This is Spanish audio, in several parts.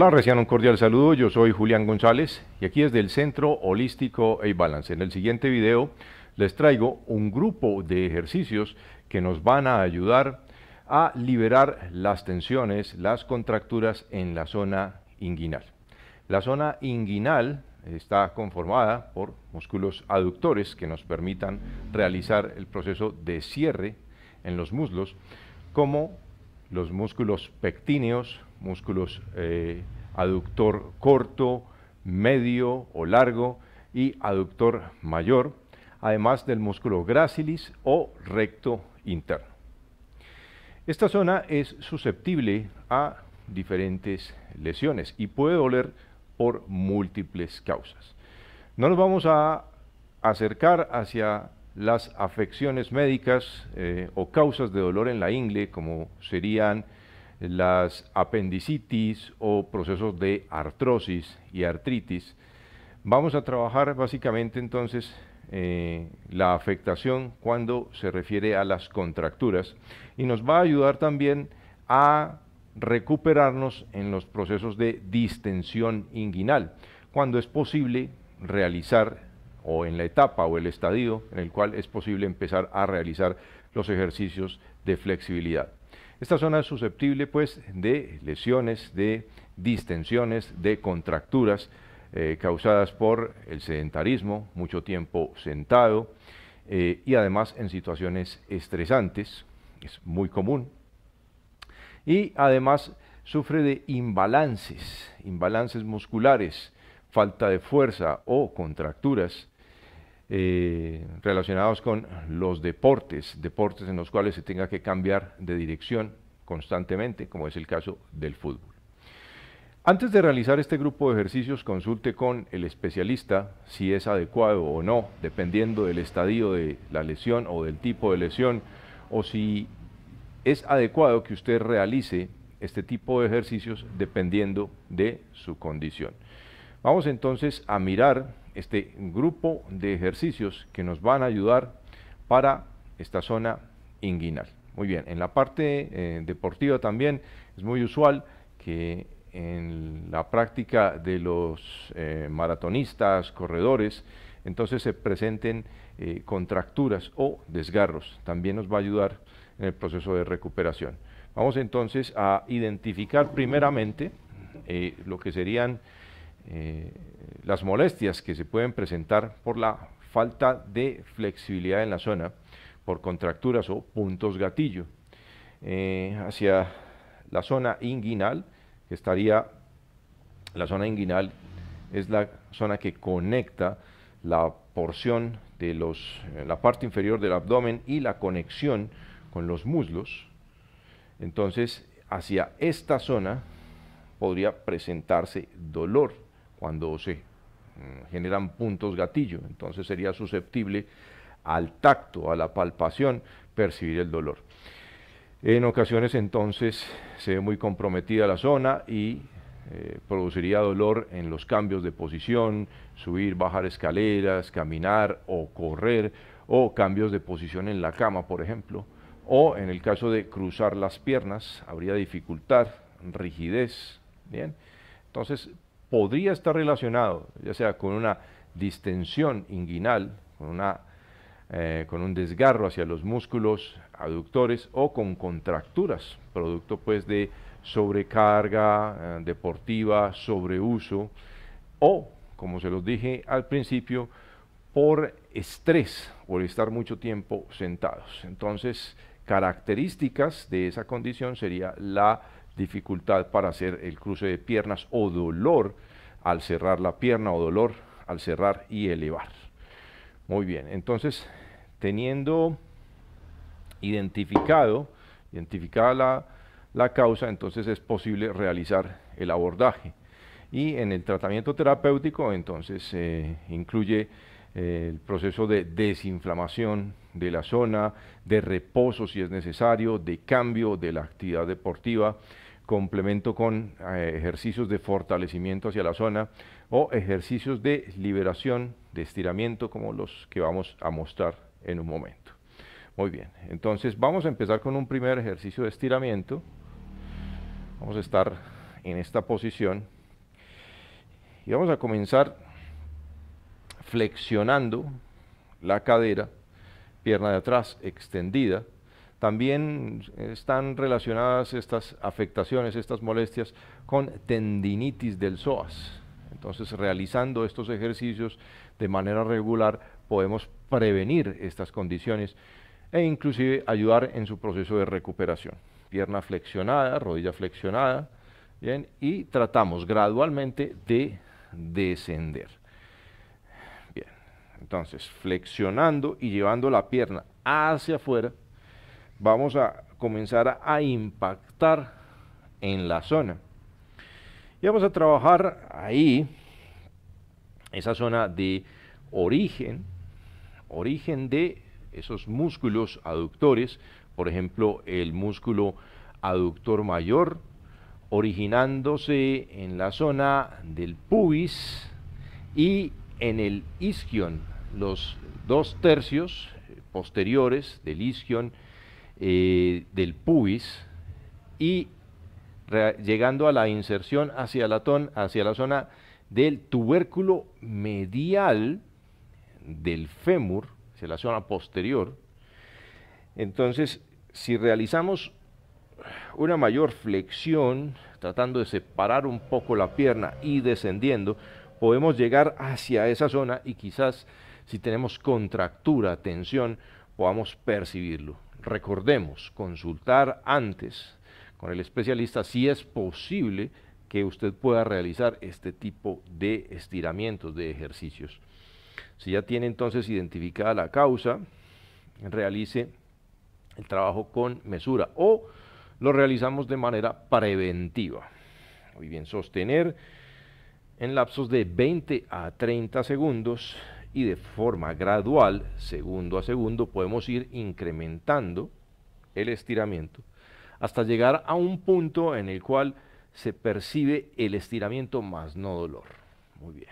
Hola, recién un cordial saludo. Yo soy Julián González y aquí desde el Centro Holístico a Balance. En el siguiente video les traigo un grupo de ejercicios que nos van a ayudar a liberar las tensiones, las contracturas en la zona inguinal. La zona inguinal está conformada por músculos aductores que nos permitan realizar el proceso de cierre en los muslos, como los músculos pectíneos, músculos eh, aductor corto, medio o largo y aductor mayor, además del músculo grácilis o recto interno. Esta zona es susceptible a diferentes lesiones y puede doler por múltiples causas. No nos vamos a acercar hacia las afecciones médicas eh, o causas de dolor en la ingle, como serían las apendicitis o procesos de artrosis y artritis. Vamos a trabajar básicamente entonces eh, la afectación cuando se refiere a las contracturas y nos va a ayudar también a recuperarnos en los procesos de distensión inguinal, cuando es posible realizar o en la etapa o el estadio en el cual es posible empezar a realizar los ejercicios de flexibilidad. Esta zona es susceptible pues de lesiones, de distensiones, de contracturas eh, causadas por el sedentarismo, mucho tiempo sentado eh, y además en situaciones estresantes, es muy común. Y además sufre de imbalances, imbalances musculares, falta de fuerza o contracturas eh, relacionados con los deportes, deportes en los cuales se tenga que cambiar de dirección constantemente, como es el caso del fútbol. Antes de realizar este grupo de ejercicios, consulte con el especialista si es adecuado o no, dependiendo del estadio de la lesión o del tipo de lesión, o si es adecuado que usted realice este tipo de ejercicios dependiendo de su condición. Vamos entonces a mirar este grupo de ejercicios que nos van a ayudar para esta zona inguinal. Muy bien, en la parte eh, deportiva también es muy usual que en la práctica de los eh, maratonistas, corredores, entonces se presenten eh, contracturas o desgarros. También nos va a ayudar en el proceso de recuperación. Vamos entonces a identificar primeramente lo que serían eh, las molestias que se pueden presentar por la falta de flexibilidad en la zona, por contracturas o puntos gatillo. Eh, hacia la zona inguinal, que estaría, la zona inguinal es la zona que conecta la porción de los, eh, la parte inferior del abdomen y la conexión con los muslos. Entonces, hacia esta zona podría presentarse dolor cuando se mm, generan puntos gatillo, entonces sería susceptible al tacto, a la palpación, percibir el dolor. En ocasiones entonces se ve muy comprometida la zona y eh, produciría dolor en los cambios de posición, subir, bajar escaleras, caminar o correr, o cambios de posición en la cama, por ejemplo, o en el caso de cruzar las piernas, habría dificultad, rigidez, ¿bien? Entonces podría estar relacionado, ya sea con una distensión inguinal, con, una, eh, con un desgarro hacia los músculos aductores o con contracturas, producto pues de sobrecarga eh, deportiva, sobreuso o, como se los dije al principio, por estrés, por estar mucho tiempo sentados. Entonces, características de esa condición sería la dificultad para hacer el cruce de piernas o dolor al cerrar la pierna o dolor al cerrar y elevar. Muy bien, entonces teniendo identificado, identificada la, causa, entonces es posible realizar el abordaje. Y en el tratamiento terapéutico, entonces se eh, incluye eh, el proceso de desinflamación de la zona, de reposo si es necesario, de cambio de la actividad deportiva, complemento con eh, ejercicios de fortalecimiento hacia la zona o ejercicios de liberación, de estiramiento, como los que vamos a mostrar en un momento. Muy bien, entonces vamos a empezar con un primer ejercicio de estiramiento. Vamos a estar en esta posición y vamos a comenzar flexionando la cadera, pierna de atrás extendida, también eh, están relacionadas estas afectaciones, estas molestias con tendinitis del psoas. Entonces, realizando estos ejercicios de manera regular, podemos prevenir estas condiciones e inclusive ayudar en su proceso de recuperación. Pierna flexionada, rodilla flexionada, ¿bien? y tratamos gradualmente de descender. Bien, entonces flexionando y llevando la pierna hacia afuera, vamos a comenzar a impactar en la zona. Y vamos a trabajar ahí, esa zona de origen, origen de esos músculos aductores, por ejemplo, el músculo aductor mayor, originándose en la zona del pubis y en el isquion, los dos tercios posteriores del isquion eh, del pubis y llegando a la inserción hacia la, ton hacia la zona del tubérculo medial del fémur, hacia la zona posterior. Entonces, si realizamos una mayor flexión, tratando de separar un poco la pierna y descendiendo, podemos llegar hacia esa zona y quizás si tenemos contractura, tensión, podamos percibirlo. Recordemos consultar antes con el especialista si es posible que usted pueda realizar este tipo de estiramientos, de ejercicios. Si ya tiene entonces identificada la causa, realice el trabajo con mesura o lo realizamos de manera preventiva. Muy bien, sostener en lapsos de 20 a 30 segundos y de forma gradual, segundo a segundo, podemos ir incrementando el estiramiento hasta llegar a un punto en el cual se percibe el estiramiento más no dolor. Muy bien.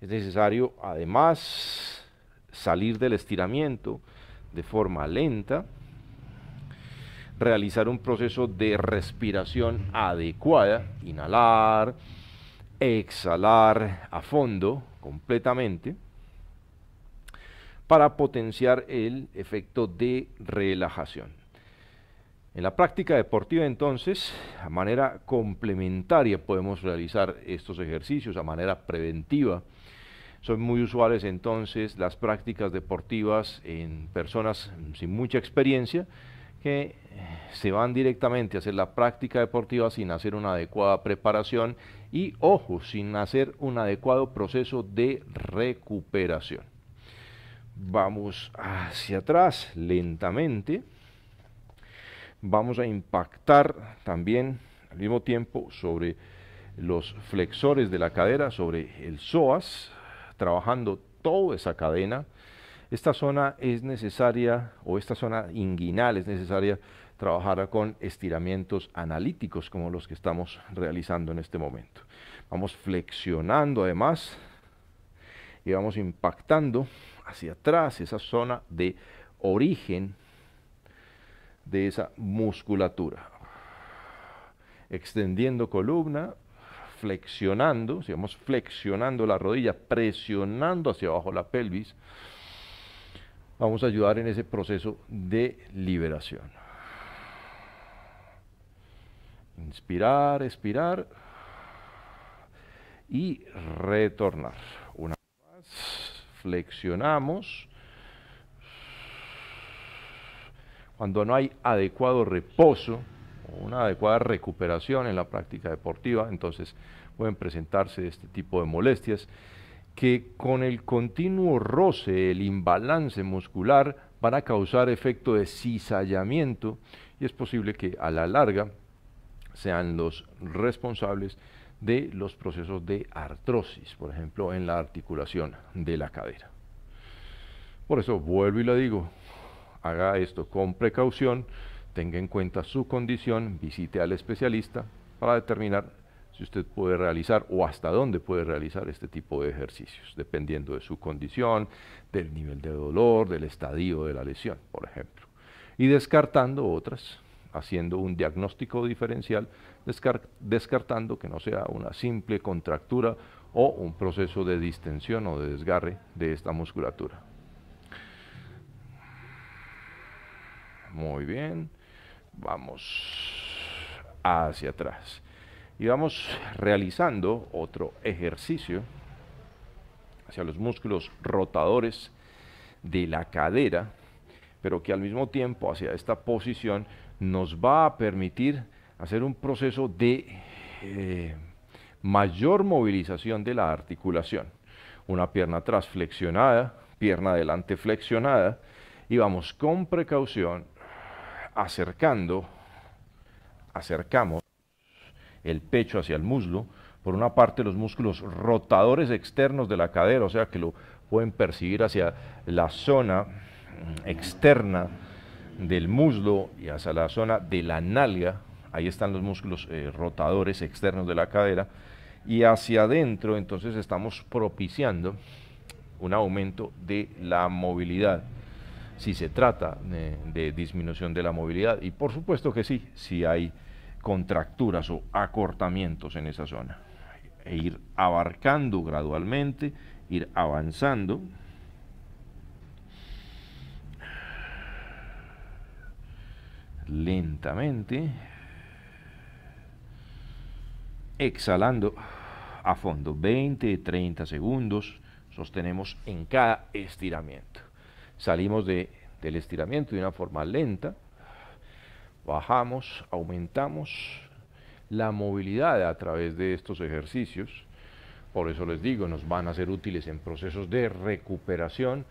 Es necesario además salir del estiramiento de forma lenta, realizar un proceso de respiración adecuada, inhalar, exhalar a fondo, completamente para potenciar el efecto de relajación. En la práctica deportiva entonces, a manera complementaria podemos realizar estos ejercicios, a manera preventiva. Son muy usuales entonces las prácticas deportivas en personas sin mucha experiencia, que eh, se van directamente a hacer la práctica deportiva sin hacer una adecuada preparación y, ojo, sin hacer un adecuado proceso de recuperación. Vamos hacia atrás lentamente. Vamos a impactar también al mismo tiempo sobre los flexores de la cadera, sobre el psoas, trabajando toda esa cadena esta zona es necesaria, o esta zona inguinal es necesaria trabajar con estiramientos analíticos como los que estamos realizando en este momento. Vamos flexionando además y vamos impactando hacia atrás esa zona de origen de esa musculatura. Extendiendo columna, flexionando, si vamos flexionando la rodilla, presionando hacia abajo la pelvis, vamos a ayudar en ese proceso de liberación. Inspirar, expirar y retornar. Una vez más, flexionamos. Cuando no hay adecuado reposo o una adecuada recuperación en la práctica deportiva, entonces pueden presentarse este tipo de molestias que con el continuo roce, el imbalance muscular, van a causar efecto de cizallamiento y es posible que a la larga sean los responsables de los procesos de artrosis, por ejemplo, en la articulación de la cadera. Por eso vuelvo y le digo, haga esto con precaución, tenga en cuenta su condición, visite al especialista para determinar si usted puede realizar o hasta dónde puede realizar este tipo de ejercicios, dependiendo de su condición, del nivel de dolor, del estadio de la lesión, por ejemplo. Y descartando otras, haciendo un diagnóstico diferencial, descartando que no sea una simple contractura o un proceso de distensión o de desgarre de esta musculatura. Muy bien, vamos hacia atrás. Y vamos realizando otro ejercicio hacia los músculos rotadores de la cadera, pero que al mismo tiempo hacia esta posición nos va a permitir hacer un proceso de eh, mayor movilización de la articulación. Una pierna atrás flexionada, pierna adelante flexionada y vamos con precaución acercando, acercamos el pecho hacia el muslo, por una parte los músculos rotadores externos de la cadera, o sea que lo pueden percibir hacia la zona mm, externa del muslo y hacia la zona de la nalga, ahí están los músculos eh, rotadores externos de la cadera, y hacia adentro entonces estamos propiciando un aumento de la movilidad, si se trata de, eh, de disminución de la movilidad, y por supuesto que sí, si hay contracturas o acortamientos en esa zona. E ir abarcando gradualmente, ir avanzando. Lentamente. Exhalando a fondo, 20, 30 segundos. Sostenemos en cada estiramiento. Salimos del estiramiento de una forma lenta bajamos, aumentamos la movilidad a través de estos ejercicios. Por eso les digo, nos van a ser útiles en procesos de recuperación,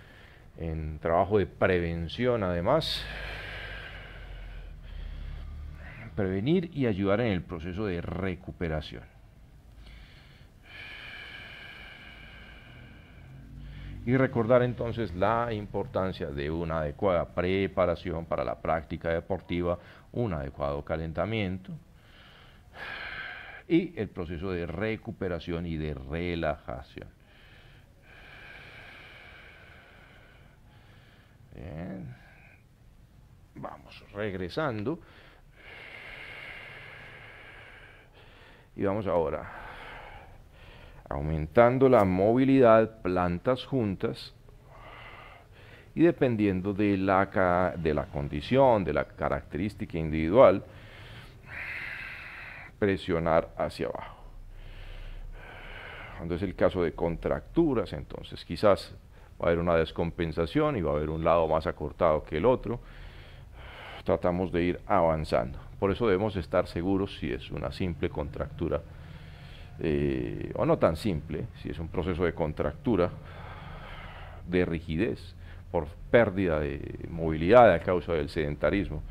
en trabajo de prevención además. Prevenir y ayudar en el proceso de recuperación. y recordar entonces la importancia de una adecuada preparación para la práctica deportiva, un adecuado calentamiento y el proceso de recuperación y de relajación. Bien. Vamos regresando. Y vamos ahora aumentando la movilidad, plantas juntas, y dependiendo de la, de la condición, de la característica individual, presionar hacia abajo. Cuando es el caso de contracturas, entonces quizás va a haber una descompensación y va a haber un lado más acortado que el otro. Tratamos de ir avanzando. Por eso debemos estar seguros si es una simple contractura eh, o no tan simple, si es un proceso de contractura, de rigidez, por pérdida de movilidad a causa del sedentarismo.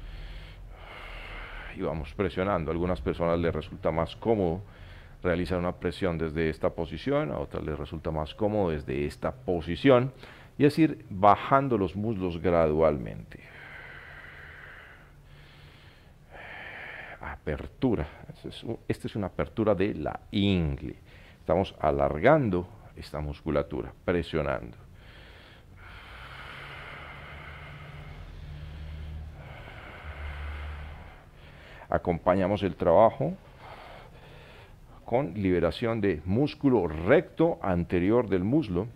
Y vamos presionando. A algunas personas les resulta más cómodo realizar una presión desde esta posición, a otras les resulta más cómodo desde esta posición. Y es ir bajando los muslos gradualmente. apertura. Esta es una apertura de la ingle. Estamos alargando esta musculatura, presionando. Acompañamos el trabajo con liberación de músculo recto anterior del muslo.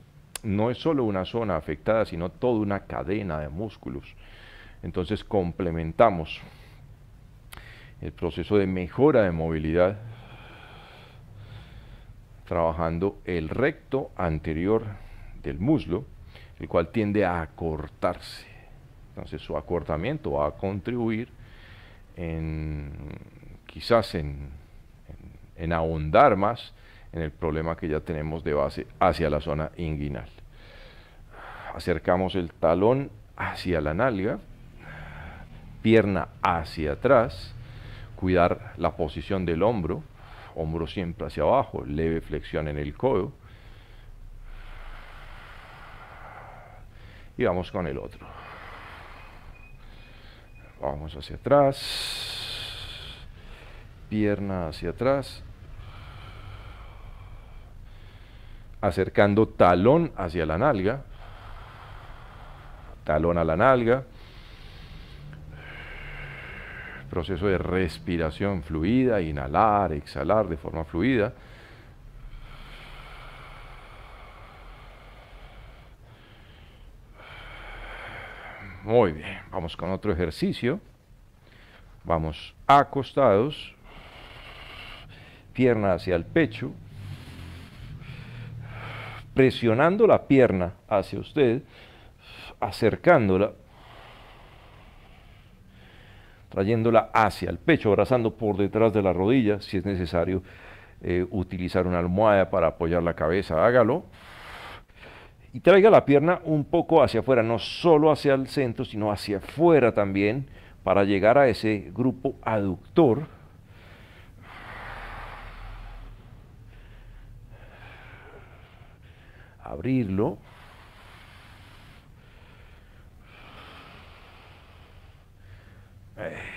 No es solo una zona afectada, sino toda una cadena de músculos. Entonces complementamos el proceso de mejora de movilidad, trabajando el recto anterior del muslo, el cual tiende a acortarse. Entonces su acortamiento va a contribuir en quizás en, en ahondar más en el problema que ya tenemos de base hacia la zona inguinal. Acercamos el talón hacia la nalga, pierna hacia atrás, cuidar la posición del hombro, hombro siempre hacia abajo, leve flexión en el codo. Y vamos con el otro. Vamos hacia atrás, pierna hacia atrás, acercando talón hacia la nalga, talón a la nalga proceso de respiración fluida, inhalar, exhalar de forma fluida. Muy bien, vamos con otro ejercicio. Vamos acostados, pierna hacia el pecho, presionando la pierna hacia usted, acercándola trayéndola hacia el pecho, abrazando por detrás de la rodilla, si es necesario eh, utilizar una almohada para apoyar la cabeza, hágalo. Y traiga la pierna un poco hacia afuera, no solo hacia el centro, sino hacia afuera también, para llegar a ese grupo aductor. Abrirlo.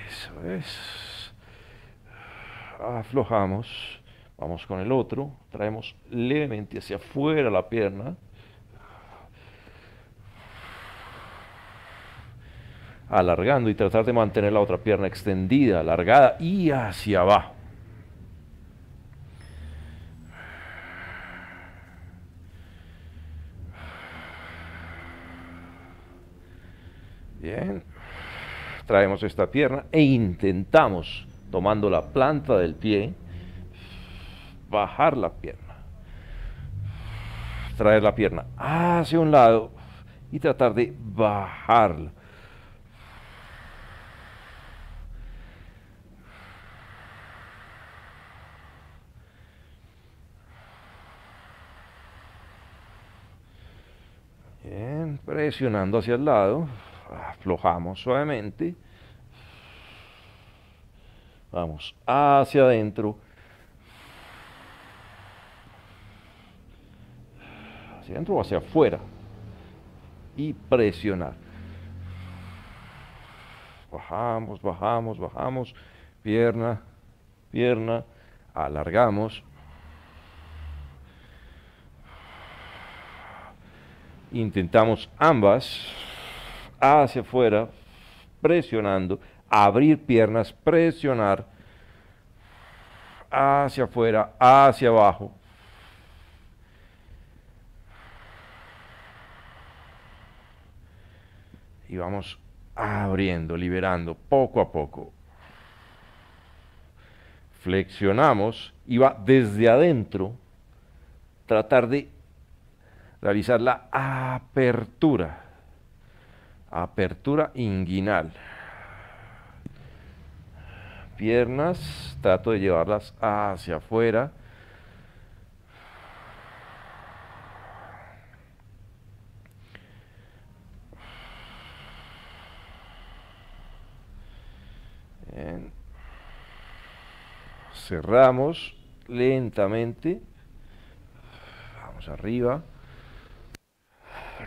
Eso es. Aflojamos. Vamos con el otro. Traemos levemente hacia afuera la pierna. Alargando y tratar de mantener la otra pierna extendida, alargada y hacia abajo. traemos esta pierna e intentamos, tomando la planta del pie, bajar la pierna. Traer la pierna hacia un lado y tratar de bajarla. presionando hacia el lado, aflojamos suavemente. Vamos, hacia adentro. Hacia adentro o hacia afuera. Y presionar. Bajamos, bajamos, bajamos. Pierna, pierna. Alargamos. Intentamos ambas hacia afuera, presionando abrir piernas, presionar hacia afuera, hacia abajo. Y vamos abriendo, liberando poco a poco. Flexionamos y va desde adentro tratar de realizar la apertura, apertura inguinal piernas, trato de llevarlas hacia afuera. Cerramos lentamente. Vamos arriba.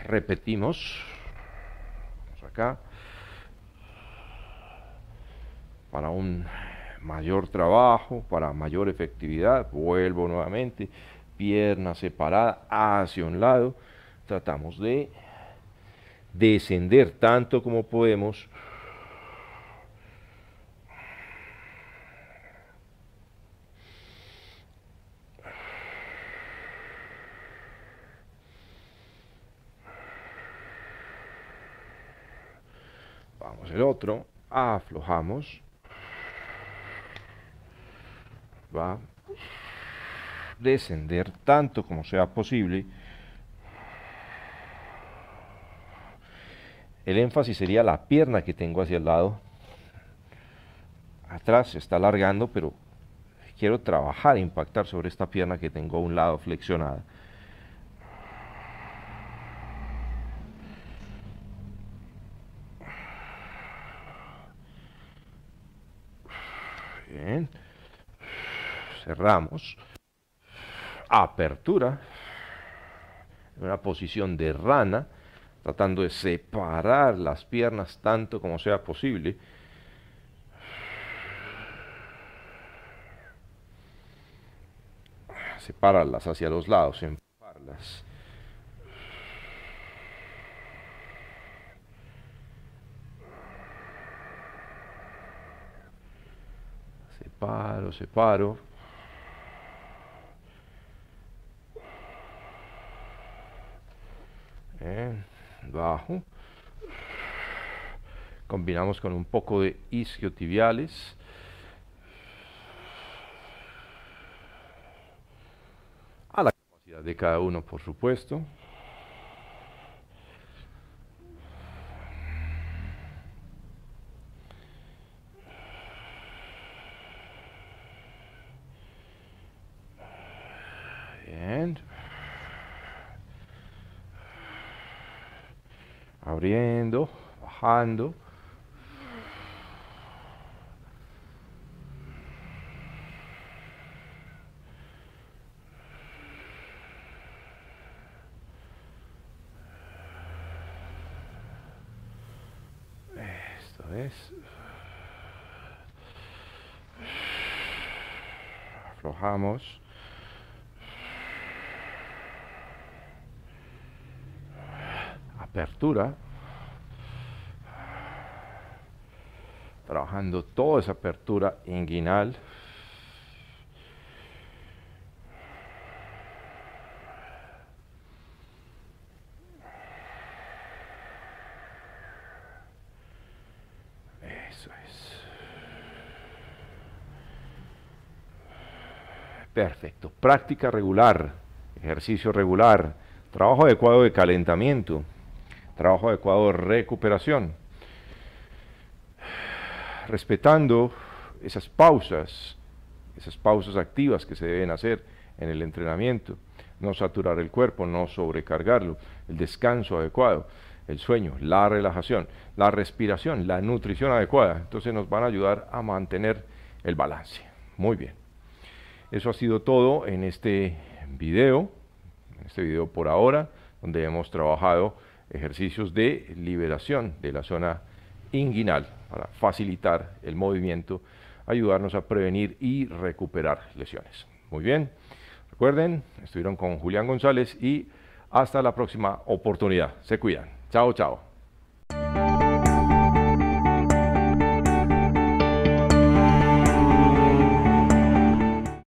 Repetimos. Vamos acá. Para un mayor trabajo, para mayor efectividad, vuelvo nuevamente, pierna separada hacia un lado, tratamos de descender tanto como podemos vamos el otro, aflojamos, va a descender tanto como sea posible. El énfasis sería la pierna que tengo hacia el lado. Atrás se está alargando, pero quiero trabajar, e impactar sobre esta pierna que tengo a un lado flexionada. cerramos, apertura, en una posición de rana, tratando de separar las piernas tanto como sea posible. Separarlas hacia los lados, empujarlas. Separo, separo. ¿Eh? bajo. Combinamos con un poco de isquiotibiales. A la capacidad de cada uno, por supuesto. abriendo, bajando. Esto es. Aflojamos. apertura trabajando toda esa apertura inguinal. Eso es. Perfecto. Práctica regular, ejercicio regular, trabajo adecuado de calentamiento, trabajo adecuado de recuperación respetando esas pausas, esas pausas activas que se deben hacer en el entrenamiento, no saturar el cuerpo, no sobrecargarlo, el descanso adecuado, el sueño, la relajación, la respiración, la nutrición adecuada. Entonces nos van a ayudar a mantener el balance. Muy bien. Eso ha sido todo en este video, en este video por ahora, donde hemos trabajado ejercicios de liberación de la zona inguinal para facilitar el movimiento, ayudarnos a prevenir y recuperar lesiones. Muy bien, recuerden, estuvieron con Julián González y hasta la próxima oportunidad. Se cuidan. Chao, chao.